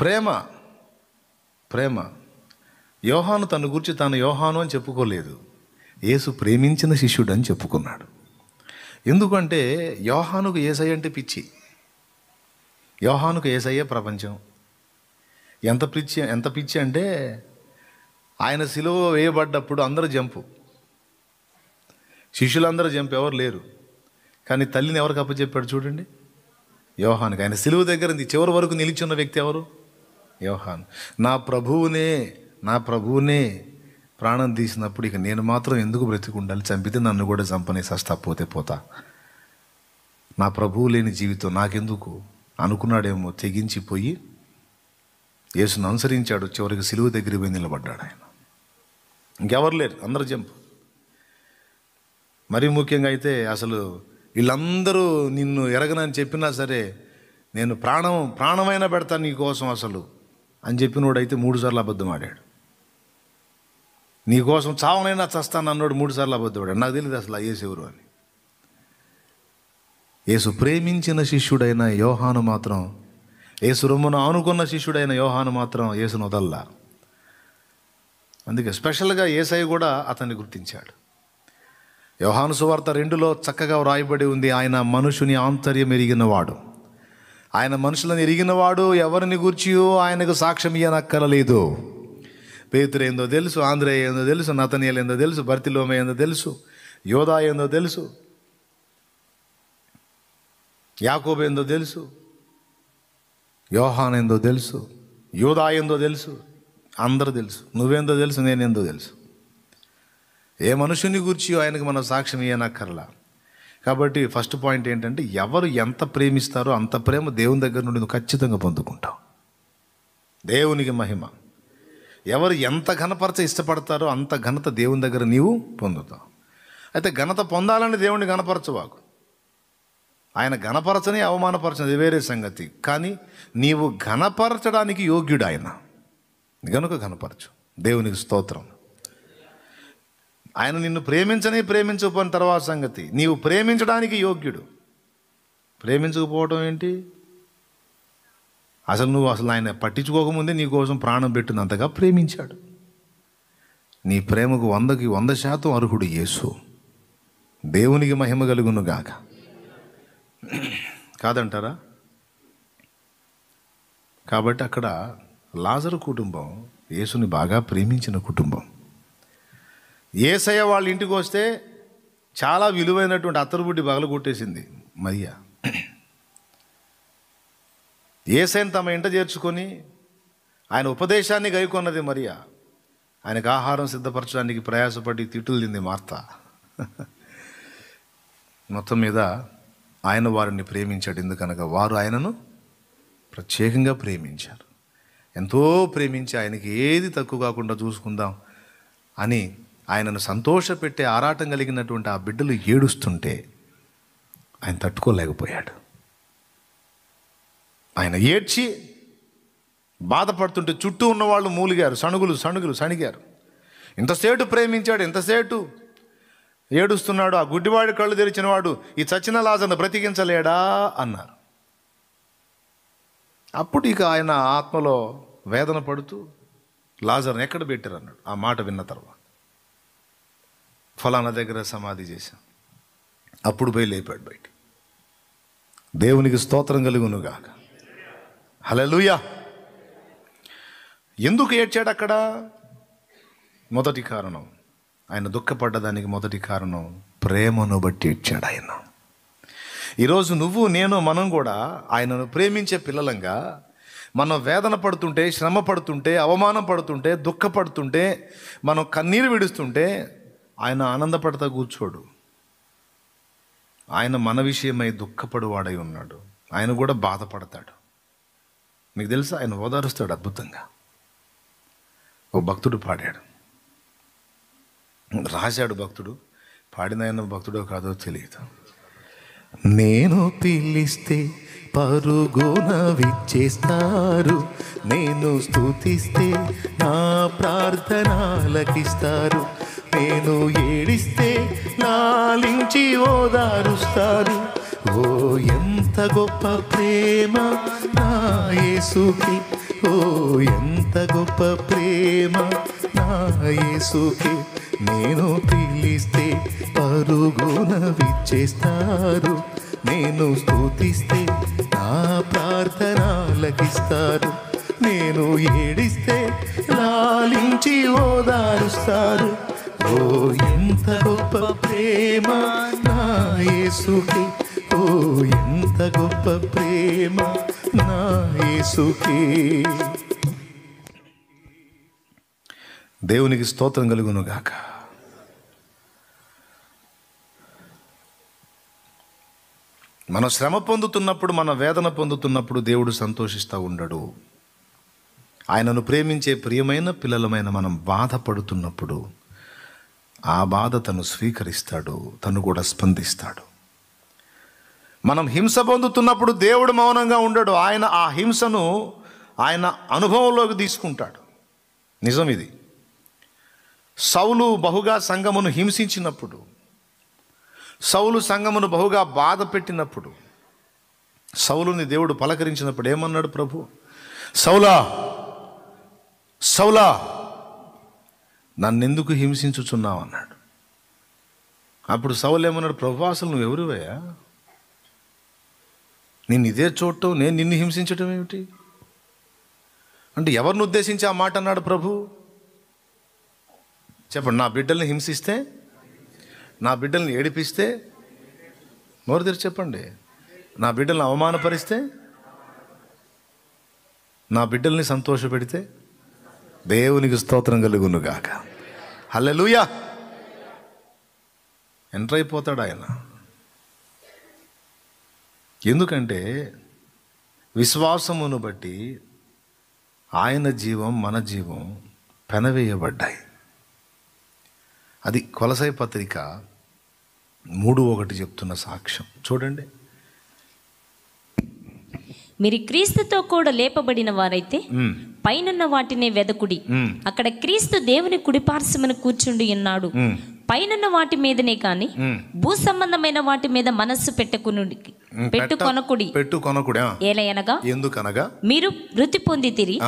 ప్రేమ ప్రేమ యోహాను తన గురించి తాను యోహాను అని చెప్పుకోలేదు యేసు ప్రేమించిన శిష్యుడు అని చెప్పుకున్నాడు ఎందుకంటే యోహానుకు ఏసయ్య అంటే పిచ్చి యోహానుకు ఏసయ్యే ప్రపంచం ఎంత పిచ్చి ఎంత పిచ్చి అంటే ఆయన సిలువ వేయబడ్డప్పుడు అందరూ జంపు శిష్యులందరూ జంపు ఎవరు లేరు కానీ తల్లిని ఎవరికి అప్పచెప్పాడు చూడండి యోహానికి ఆయన సిలువ దగ్గర చివరి వరకు నిలిచున్న వ్యక్తి ఎవరు యోహాన్ నా ప్రభువునే నా ప్రభువునే ప్రాణం తీసినప్పుడు ఇక నేను మాత్రం ఎందుకు బ్రతికుండాలి చంపితే నన్ను కూడా చంపని సస్తా పోతే పోతా నా ప్రభువు లేని జీవితం నాకెందుకు అనుకున్నాడేమో తెగించిపోయి యేసును అనుసరించాడు చివరికి సిలువు దగ్గర పోయి నిలబడ్డాడు ఆయన ఇంకెవరు లేరు అందరు జంప్ మరీ ముఖ్యంగా అయితే అసలు వీళ్ళందరూ నిన్ను ఎరగనని చెప్పినా సరే నేను ప్రాణం ప్రాణమైనా పెడతాను నీకోసం అసలు అని చెప్పినోడైతే మూడుసార్లు అబద్ధం ఆడాడు నీకోసం చావనైనా చస్తాను అన్నాడు మూడుసార్లు అబద్ధమాడాడు నాకు తెలియదు అసలు ఏసెవరు అని యేసు ప్రేమించిన శిష్యుడైన యోహాను మాత్రం యేసు రొమ్మును ఆనుకున్న శిష్యుడైన యోహాను మాత్రం యేసును వదల్లా అందుకే స్పెషల్గా ఏసై కూడా అతన్ని గుర్తించాడు యోహాను సువార్త రెండులో చక్కగా వ్రాయబడి ఉంది ఆయన మనుషుని ఆంతర్యం ఎరిగినవాడు ఆయన మనుషులను ఎరిగినవాడు ఎవరిని గూర్చియో ఆయనకు సాక్ష్యం ఇయ్యనక్కరలేదు పేతురు ఏందో తెలుసు ఆంధ్రే ఏందో తెలుసు నతనీయులు ఏందో తెలుసు భర్తిలోమ ఏందో తెలుసు యోధా ఏందో తెలుసు యాకోబ ఏందో తెలుసు యోహాన్ ఏందో తెలుసు యోధా ఏందో తెలుసు అందరూ తెలుసు నువ్వేందో తెలుసు నేనేందో తెలుసు ఏ మనుషుని గురించి ఆయనకు మనం సాక్ష్యం ఇయ్యనక్కర్లా కాబట్టి ఫస్ట్ పాయింట్ ఏంటంటే ఎవరు ఎంత ప్రేమిస్తారో అంత ప్రేమ దేవుని దగ్గర నుండి నువ్వు ఖచ్చితంగా పొందుకుంటావు దేవునికి మహిమ ఎవరు ఎంత ఘనపరచ ఇష్టపడతారో అంత ఘనత దేవుని దగ్గర నీవు పొందుతావు అయితే ఘనత పొందాలని దేవుణ్ణి ఘనపరచవాకు ఆయన ఘనపరచని అవమానపరచని వేరే సంగతి కానీ నీవు ఘనపరచడానికి యోగ్యుడు ఆయన గనుక ఘనపరచు దేవునికి స్తోత్రం ఆయన నిన్ను ప్రేమించని ప్రేమించకపోయిన తర్వాత సంగతి నీవు ప్రేమించడానికి యోగ్యుడు ప్రేమించకపోవడం ఏంటి అసలు నువ్వు అసలు ఆయన పట్టించుకోకముందే నీకోసం ప్రాణం పెట్టినంతగా ప్రేమించాడు నీ ప్రేమకు వందకి వంద శాతం అర్హుడు యేసు దేవునికి మహిమ కలుగును గాక కాదంటారా కాబట్టి అక్కడ లాజరు కుటుంబం యేసుని బాగా ప్రేమించిన కుటుంబం ఏసయ్య వాళ్ళ ఇంటికి వస్తే చాలా విలువైనటువంటి అత్తరుబుడ్డి బగలు కొట్టేసింది మరియ ఏసైని తమ ఇంట చేర్చుకొని ఆయన ఉపదేశాన్ని గైకొన్నది మరియ ఆయనకు ఆహారం సిద్ధపరచడానికి ప్రయాసపడి తిట్టులు తింది మార్త మొత్తం మీద ఆయన వారిని ప్రేమించాడు ఎందుకనగా వారు ఆయనను ప్రత్యేకంగా ప్రేమించారు ఎంతో ప్రేమించి ఆయనకి ఏది తక్కువ కాకుండా చూసుకుందాం అని ఆయనను సంతోషపెట్టే ఆరాటం కలిగినటువంటి ఆ బిడ్డలు ఏడుస్తుంటే ఆయన తట్టుకోలేకపోయాడు ఆయన ఏడ్చి బాధపడుతుంటే చుట్టూ ఉన్నవాళ్ళు మూలిగారు సణుగులు సణుగులు సణిగారు ఇంతసేటు ప్రేమించాడు ఇంతసేటు ఏడుస్తున్నాడు ఆ గుడ్డివాడి కళ్ళు తెరిచినవాడు ఈ చచ్చిన లాజను బ్రతికించలేడా అన్నారు అప్పుడు ఇక ఆయన ఆత్మలో వేదన పడుతూ లాజర్ని ఎక్కడ పెట్టారు అన్నాడు ఆ మాట విన్న తర్వాత ఫలానా దగ్గర సమాధి చేశాం అప్పుడు పోయి లేపాడు బయట దేవునికి స్తోత్రం కలుగునుగాక హలలుయా ఎందుకు ఏడ్చాడు అక్కడ మొదటి కారణం ఆయన దుఃఖపడ్డదానికి మొదటి కారణం ప్రేమను బట్టి ఏడ్చాడు ఆయన ఈరోజు నువ్వు నేను మనం కూడా ఆయనను ప్రేమించే పిల్లలంగా మనం వేదన పడుతుంటే శ్రమ పడుతుంటే అవమానం పడుతుంటే దుఃఖపడుతుంటే మనం కన్నీరు విడుస్తుంటే ఆయన ఆనందపడతా కూర్చోడు ఆయన మన విషయమై వాడై ఉన్నాడు ఆయన కూడా బాధపడతాడు మీకు తెలుసా ఆయన ఓదారుస్తాడు అద్భుతంగా ఓ భక్తుడు పాడాడు రాశాడు భక్తుడు పాడిన ఆయన భక్తుడో కాదో తెలియదు నేను పిలిస్తే పరుగున విచ్చేస్తారు నేను స్థుతిస్తే నా ప్రార్థనలకిస్తారు నేను ఏడిస్తే నాలించి ఓదారుస్తారు ఓ ఎంత గొప్ప ప్రేమ నా యేసుకి ఓ ఎంత గొప్ప ప్రేమ నా యేసుకి నేను పిలిస్తే పరుగున విచ్చేస్తారు నేను స్థుతిస్తే నా ప్రార్థనలకిస్తారు నేను ఏడిస్తే లాలించి ఓదారుస్తారు ఓ ఎంత గొప్ప ప్రేమ నా యేసుకి ఓ ఎంత గొప్ప ప్రేమ నా యేసుకి దేవునికి స్తోత్రం కలుగునుగాక గాక మనం శ్రమ పొందుతున్నప్పుడు మన వేదన పొందుతున్నప్పుడు దేవుడు సంతోషిస్తూ ఉండడు ఆయనను ప్రేమించే ప్రియమైన పిల్లలమైన మనం బాధపడుతున్నప్పుడు ఆ బాధ తను స్వీకరిస్తాడు తను కూడా స్పందిస్తాడు మనం హింస పొందుతున్నప్పుడు దేవుడు మౌనంగా ఉండడు ఆయన ఆ హింసను ఆయన అనుభవంలోకి తీసుకుంటాడు నిజం ఇది సౌలు బహుగా సంగమును హింసించినప్పుడు సౌలు సంగమును బహుగా బాధ పెట్టినప్పుడు సౌలుని దేవుడు పలకరించినప్పుడు ఏమన్నాడు ప్రభు సౌలా సౌలా నన్నెందుకు హింసించుచున్నావు అన్నాడు అప్పుడు సౌలు ఏమన్నాడు ప్రభు అసలు నువ్వెవరువయ్యా నేను ఇదే చూడటం నేను నిన్ను హింసించటం ఏమిటి అంటే ఎవరిని ఉద్దేశించి ఆ మాట అన్నాడు ప్రభు చెప్పండి నా బిడ్డల్ని హింసిస్తే నా బిడ్డల్ని ఏడిపిస్తే నోరు తెరిచి చెప్పండి నా బిడ్డల్ని అవమానపరిస్తే నా బిడ్డల్ని సంతోషపెడితే దేవునికి స్తోత్రం కలుగునుగాక హల్లెలూయా ఎంటర్ అయిపోతాడు ఆయన ఎందుకంటే విశ్వాసమును బట్టి ఆయన జీవం మన జీవం పెనవేయబడ్డాయి అది కొలసై పత్రిక మూడు ఒకటి చెప్తున్న సాక్ష్యం చూడండి మీరు క్రీస్తుతో కూడా లేపబడిన వారైతే పైనున్న వాటినే వెదకుడి అక్కడ క్రీస్తు దేవుని కుడిపార్శ్వమును కూర్చుండి ఉన్నాడు పైనున్న వాటి మీదనే కాని భూ సంబంధమైన వాటి మీద మనస్సు పెట్టుకుని పెట్టుకొనకుడి పెట్టుకొనకుడి ఏలయనగా ఎందుకనగా మీరు వృత్తి పొంది తిరిగి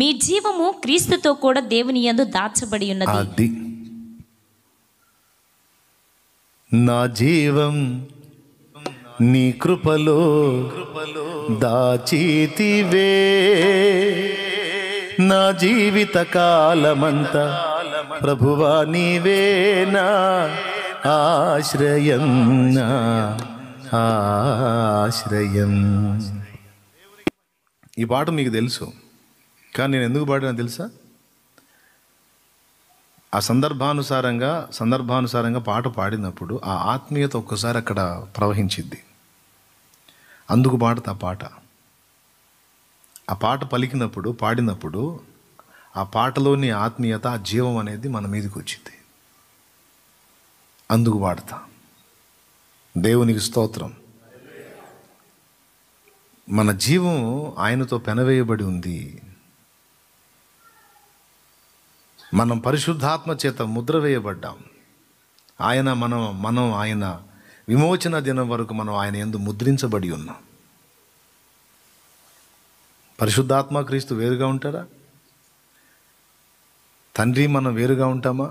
మీ జీవము క్రీస్తుతో కూడా దేవుని యందు దాచబడి ఉన్నది నా జీవం నీ కృపలో దాచితివే నా జీవిత కాలమంత ప్రభువా నీవేనా ఆశ్రయం నా ఆశ్రయం ఈ పాట మీకు తెలుసు కానీ నేను ఎందుకు పాడినా తెలుసా ఆ సందర్భానుసారంగా సందర్భానుసారంగా పాట పాడినప్పుడు ఆ ఆత్మీయత ఒక్కసారి అక్కడ ప్రవహించింది అందుకు పాడతా పాట ఆ పాట పలికినప్పుడు పాడినప్పుడు ఆ పాటలోని ఆత్మీయత ఆ జీవం అనేది మన మీదకి వచ్చింది అందుకు పాడతా దేవునికి స్తోత్రం మన జీవం ఆయనతో పెనవేయబడి ఉంది మనం పరిశుద్ధాత్మ చేత ముద్ర వేయబడ్డాం ఆయన మనం మనం ఆయన విమోచన దినం వరకు మనం ఆయన ఎందు ముద్రించబడి ఉన్నాం పరిశుద్ధాత్మ క్రీస్తు వేరుగా ఉంటారా తండ్రి మనం వేరుగా ఉంటామా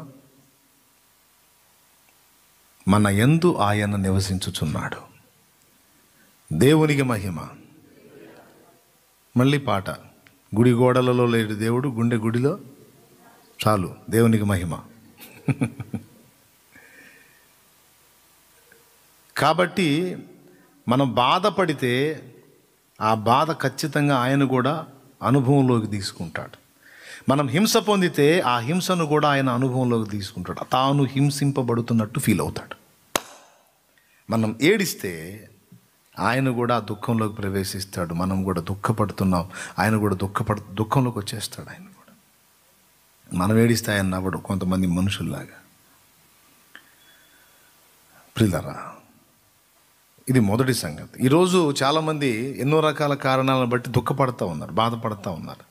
మన ఎందు ఆయన నివసించుచున్నాడు దేవునికి మహిమ మళ్ళీ పాట గుడి గోడలలో లేడు దేవుడు గుండె గుడిలో చాలు దేవునికి మహిమ కాబట్టి మనం బాధపడితే ఆ బాధ ఖచ్చితంగా ఆయన కూడా అనుభవంలోకి తీసుకుంటాడు మనం హింస పొందితే ఆ హింసను కూడా ఆయన అనుభవంలోకి తీసుకుంటాడు తాను హింసింపబడుతున్నట్టు ఫీల్ అవుతాడు మనం ఏడిస్తే ఆయన కూడా దుఃఖంలోకి ప్రవేశిస్తాడు మనం కూడా దుఃఖపడుతున్నాం ఆయన కూడా దుఃఖపడు దుఃఖంలోకి వచ్చేస్తాడు ఆయన మనం ఏడిస్తాయని అవడు కొంతమంది మనుషుల్లాగా ప్రిల్లరా ఇది మొదటి సంగతి ఈరోజు చాలామంది ఎన్నో రకాల కారణాలను బట్టి దుఃఖపడుతూ ఉన్నారు బాధపడుతూ ఉన్నారు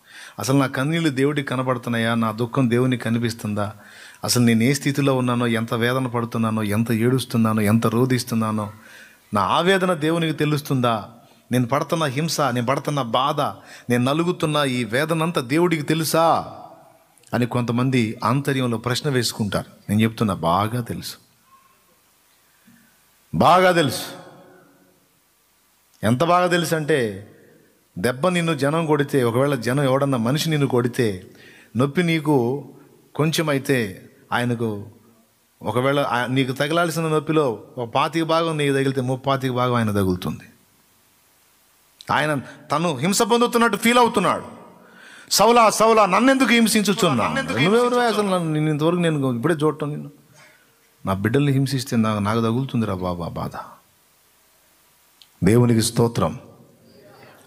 అసలు నా కన్నీళ్ళు దేవుడికి కనబడుతున్నాయా నా దుఃఖం దేవునికి కనిపిస్తుందా అసలు నేను ఏ స్థితిలో ఉన్నానో ఎంత వేదన పడుతున్నానో ఎంత ఏడుస్తున్నానో ఎంత రోధిస్తున్నానో నా ఆవేదన దేవునికి తెలుస్తుందా నేను పడుతున్న హింస నేను పడుతున్న బాధ నేను నలుగుతున్న ఈ వేదనంతా దేవుడికి తెలుసా అని కొంతమంది ఆంతర్యంలో ప్రశ్న వేసుకుంటారు నేను చెప్తున్నా బాగా తెలుసు బాగా తెలుసు ఎంత బాగా తెలుసు అంటే దెబ్బ నిన్ను జనం కొడితే ఒకవేళ జనం ఎవడన్నా మనిషి నిన్ను కొడితే నొప్పి నీకు కొంచెం అయితే ఆయనకు ఒకవేళ నీకు తగలాల్సిన నొప్పిలో ఒక పాతిక భాగం నీకు తగిలితే ముప్పాతిక భాగం ఆయన తగులుతుంది ఆయన తను హింస పొందుతున్నట్టు ఫీల్ అవుతున్నాడు సౌలా సౌలా నన్నెందుకు హింసించుచున్నా నువ్వేవరు అసలు నేను ఇంతవరకు నేను ఇప్పుడే చూడటం నిన్ను నా బిడ్డల్ని హింసిస్తే నాకు నాకు తగులుతుందిరా బాబా బాధ దేవునికి స్తోత్రం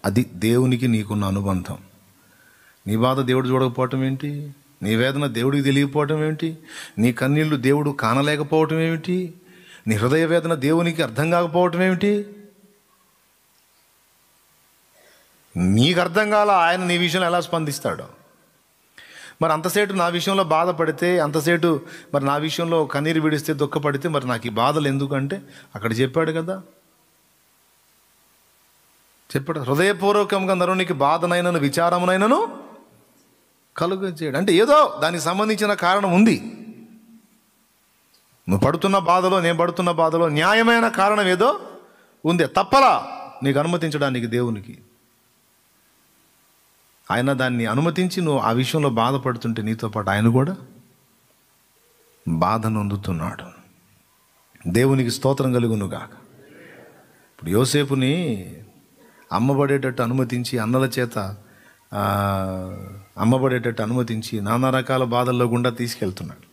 అది దేవునికి నీకున్న అనుబంధం నీ బాధ దేవుడు చూడకపోవటం ఏంటి నీ వేదన దేవుడికి తెలియకపోవటం ఏమిటి నీ కన్నీళ్లు దేవుడు కానలేకపోవటం ఏమిటి నీ హృదయ వేదన దేవునికి అర్థం కాకపోవటం ఏమిటి నీకు అర్థం కాల ఆయన నీ విషయంలో ఎలా స్పందిస్తాడో మరి అంతసేటు నా విషయంలో బాధపడితే అంతసేటు మరి నా విషయంలో కన్నీరు విడిస్తే దుఃఖపడితే మరి నాకు ఈ బాధలు ఎందుకంటే అక్కడ చెప్పాడు కదా చెప్పాడు హృదయపూర్వకంగా నరునికి బాధనైనను విచారమునైనను కలుగ అంటే ఏదో దానికి సంబంధించిన కారణం ఉంది నువ్వు పడుతున్న బాధలో నేను పడుతున్న బాధలో న్యాయమైన కారణం ఏదో ఉంది తప్పలా నీకు అనుమతించడానికి దేవునికి ఆయన దాన్ని అనుమతించి నువ్వు ఆ విషయంలో బాధపడుతుంటే నీతో పాటు ఆయన కూడా బాధను అందుతున్నాడు దేవునికి స్తోత్రం కాక ఇప్పుడు యోసేపుని అమ్మబడేటట్టు అనుమతించి అన్నల చేత అమ్మబడేటట్టు అనుమతించి నానా రకాల బాధల్లో గుండా తీసుకెళ్తున్నాడు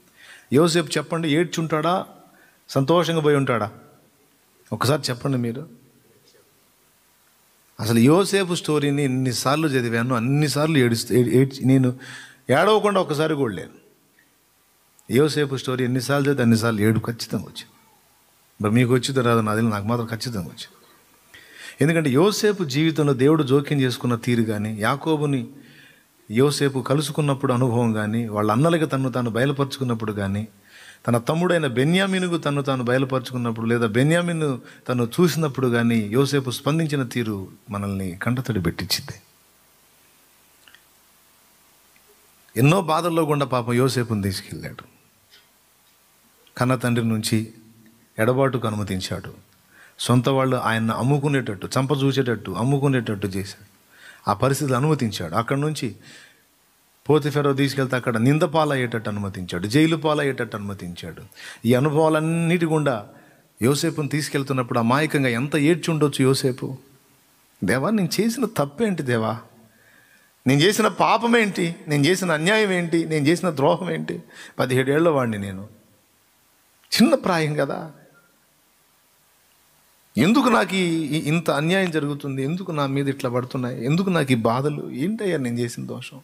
యోసేపు చెప్పండి ఏడ్చుంటాడా సంతోషంగా పోయి ఉంటాడా ఒకసారి చెప్పండి మీరు అసలు యోసేపు స్టోరీని ఎన్నిసార్లు చదివాను అన్నిసార్లు ఏడుస్తూ ఏడ్చి నేను ఏడవకుండా ఒకసారి కూడా లేను యోసేపు స్టోరీ ఎన్నిసార్లు చదివితే అన్నిసార్లు ఏడు ఖచ్చితంగా వచ్చింది మరి మీకు వచ్చిందో రాదు నాది నాకు మాత్రం ఖచ్చితంగా వచ్చింది ఎందుకంటే యోసేపు జీవితంలో దేవుడు జోక్యం చేసుకున్న తీరు కానీ యాకోబుని యోసేపు కలుసుకున్నప్పుడు అనుభవం కానీ వాళ్ళ అన్నలకి తను తాను బయలుపరుచుకున్నప్పుడు కానీ తన తమ్ముడైన బెన్యామినుకు తను తాను బయలుపరుచుకున్నప్పుడు లేదా బెన్యామిను తను చూసినప్పుడు కానీ యోసేపు స్పందించిన తీరు మనల్ని కంటతడి పెట్టించింది ఎన్నో బాధల్లో కూడా పాపం యోసేపును తీసుకెళ్ళాడు కన్న తండ్రి నుంచి ఎడబాటుకు అనుమతించాడు సొంత వాళ్ళు ఆయన అమ్ముకునేటట్టు చంప చూసేటట్టు అమ్ముకునేటట్టు చేశాడు ఆ పరిస్థితులు అనుమతించాడు అక్కడి నుంచి పోతిఫెరో తీసుకెళ్తే అక్కడ నింద పాలయ్యేటట్టు అనుమతించాడు జైలు పాలయ్యేటట్టు అనుమతించాడు ఈ అనుభవాలన్నిటి గుండా యోసేపును తీసుకెళ్తున్నప్పుడు అమాయకంగా ఎంత ఏడ్చి ఉండొచ్చు యోసేపు దేవా నేను చేసిన తప్పేంటి దేవా నేను చేసిన పాపం ఏంటి నేను చేసిన అన్యాయం ఏంటి నేను చేసిన ద్రోహం ఏంటి పదిహేడేళ్ల వాడిని నేను చిన్న ప్రాయం కదా ఎందుకు నాకు ఈ ఇంత అన్యాయం జరుగుతుంది ఎందుకు నా మీద ఇట్లా పడుతున్నాయి ఎందుకు నాకు ఈ బాధలు ఏంటయ్యా నేను చేసిన దోషం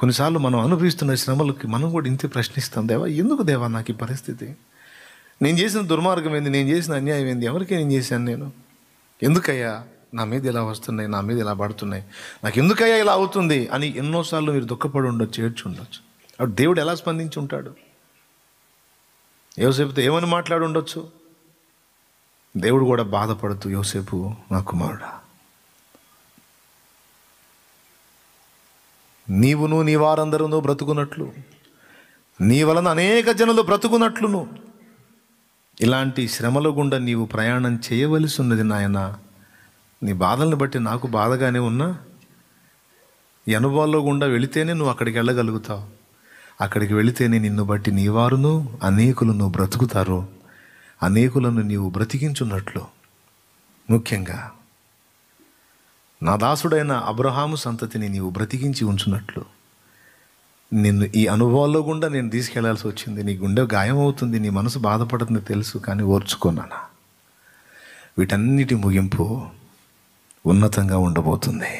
కొన్నిసార్లు మనం అనుభవిస్తున్న శ్రమలకి మనం కూడా ఇంతే ప్రశ్నిస్తాం దేవా ఎందుకు దేవా నాకు ఈ పరిస్థితి నేను చేసిన దుర్మార్గం ఏంది నేను చేసిన అన్యాయం ఏంది ఎవరికి నేను చేశాను నేను ఎందుకయ్యా నా మీద ఇలా వస్తున్నాయి నా మీద ఇలా పడుతున్నాయి నాకు ఎందుకయ్యా ఇలా అవుతుంది అని ఎన్నోసార్లు మీరు దుఃఖపడి ఉండొచ్చు ఏడ్చి ఉండొచ్చు అప్పుడు దేవుడు ఎలా స్పందించి ఉంటాడు యోసేపుతో ఏమని మాట్లాడి ఉండొచ్చు దేవుడు కూడా బాధపడుతూ యోసేపు నా కుమారుడా నీవును నీ వారందరూ బ్రతుకున్నట్లు నీ వలన అనేక జనులు బ్రతుకున్నట్లును ఇలాంటి శ్రమల గుండా నీవు ప్రయాణం చేయవలసి ఉన్నది నాయన నీ బాధలను బట్టి నాకు బాధగానే ఉన్నా ఈ అనుభవాల్లో గుండా వెళితేనే నువ్వు అక్కడికి వెళ్ళగలుగుతావు అక్కడికి వెళితేనే నిన్ను బట్టి నీవారును అనేకులను బ్రతుకుతారు అనేకులను నీవు బ్రతికించున్నట్లు ముఖ్యంగా నా దాసుడైన అబ్రహాము సంతతిని నీవు బ్రతికించి ఉంచున్నట్లు నిన్ను ఈ అనుభవాల్లో కూడా నేను తీసుకెళ్లాల్సి వచ్చింది నీ గుండె గాయం అవుతుంది నీ మనసు బాధపడుతుంది తెలుసు కానీ ఓర్చుకున్నాను వీటన్నిటి ముగింపు ఉన్నతంగా ఉండబోతుంది